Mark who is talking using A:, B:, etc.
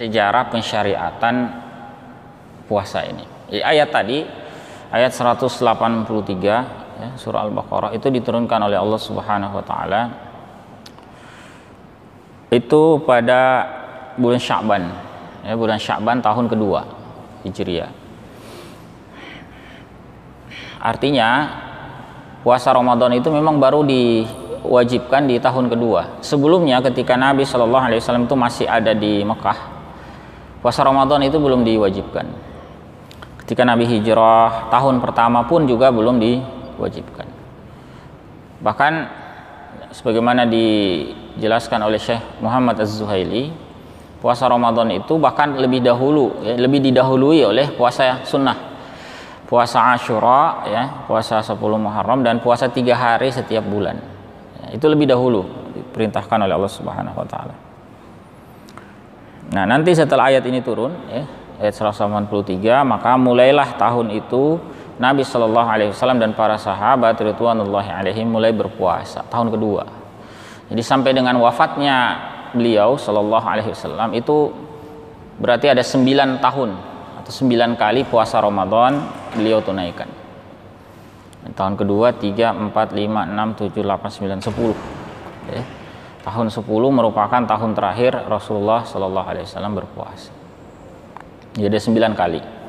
A: sejarah pensyariatan puasa ini. Ayat tadi ayat 183 ya, surah Al-Baqarah itu diturunkan oleh Allah Subhanahu wa taala itu pada bulan Sya'ban ya, bulan Sya'ban tahun kedua Hijriah. Artinya puasa Ramadan itu memang baru diwajibkan di tahun kedua. Sebelumnya ketika Nabi Shallallahu alaihi wasallam itu masih ada di Mekah, puasa Ramadan itu belum diwajibkan. Ketika Nabi hijrah tahun pertama pun juga belum diwajibkan. Bahkan sebagaimana dijelaskan oleh Syekh Muhammad Az-Zuhaili, puasa Ramadan itu bahkan lebih dahulu ya, lebih didahului oleh puasa sunnah. Puasa Ashura ya, puasa 10 Muharram dan puasa tiga hari setiap bulan. Ya, itu lebih dahulu diperintahkan oleh Allah Subhanahu wa taala. Nah, nanti setelah ayat ini turun, ya, ayat 183, maka mulailah tahun itu Nabi Shallallahu Alaihi Wasallam dan para sahabat Ridwanullahi alaihim mulai berpuasa tahun kedua. Jadi sampai dengan wafatnya beliau Shallallahu Alaihi Wasallam itu berarti ada sembilan tahun atau sembilan kali puasa Ramadan beliau tunaikan. Tahun kedua tiga empat lima enam tujuh delapan sembilan sepuluh. Ya tahun 10 merupakan tahun terakhir Rasulullah Shallallahu Alaihi Wasallam berpuasa. Jadi ada 9 kali.